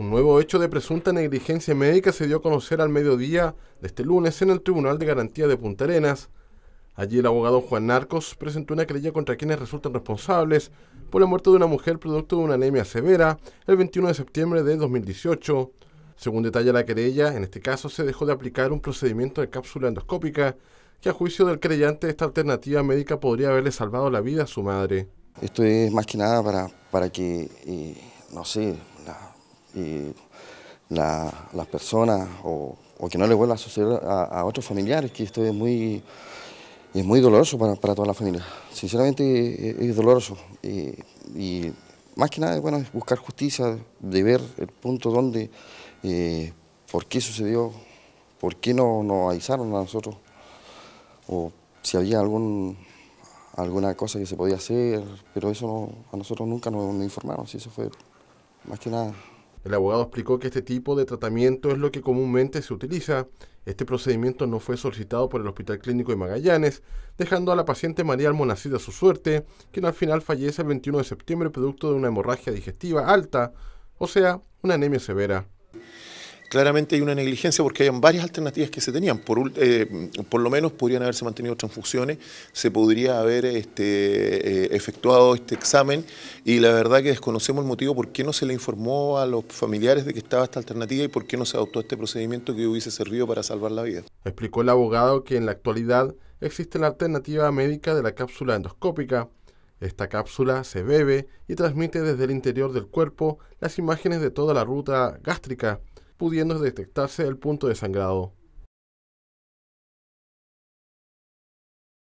Un nuevo hecho de presunta negligencia médica se dio a conocer al mediodía de este lunes en el Tribunal de Garantía de Punta Arenas. Allí el abogado Juan Narcos presentó una querella contra quienes resultan responsables por la muerte de una mujer producto de una anemia severa el 21 de septiembre de 2018. Según detalla la querella, en este caso se dejó de aplicar un procedimiento de cápsula endoscópica que a juicio del creyente esta alternativa médica podría haberle salvado la vida a su madre. Esto es más que nada para, para que, eh, no sé, y las personas o, que no le vuelva a suceder a, otros familiares, que esto es muy, es muy doloroso para, toda la familia. Sinceramente es, doloroso y, más que nada bueno, es buscar justicia, de ver el punto donde, eh, por qué sucedió, por qué no nos avisaron a nosotros o si había algún alguna cosa que se podía hacer, pero eso a nosotros nunca nos, informaron, si eso fue más que nada el abogado explicó que este tipo de tratamiento es lo que comúnmente se utiliza. Este procedimiento no fue solicitado por el Hospital Clínico de Magallanes, dejando a la paciente María Almonacid a su suerte, quien al final fallece el 21 de septiembre producto de una hemorragia digestiva alta, o sea, una anemia severa claramente hay una negligencia porque hay varias alternativas que se tenían. Por, eh, por lo menos podrían haberse mantenido transfusiones, se podría haber este, eh, efectuado este examen y la verdad que desconocemos el motivo por qué no se le informó a los familiares de que estaba esta alternativa y por qué no se adoptó este procedimiento que hubiese servido para salvar la vida. Explicó el abogado que en la actualidad existe la alternativa médica de la cápsula endoscópica. Esta cápsula se bebe y transmite desde el interior del cuerpo las imágenes de toda la ruta gástrica pudiendo detectarse el punto de sangrado.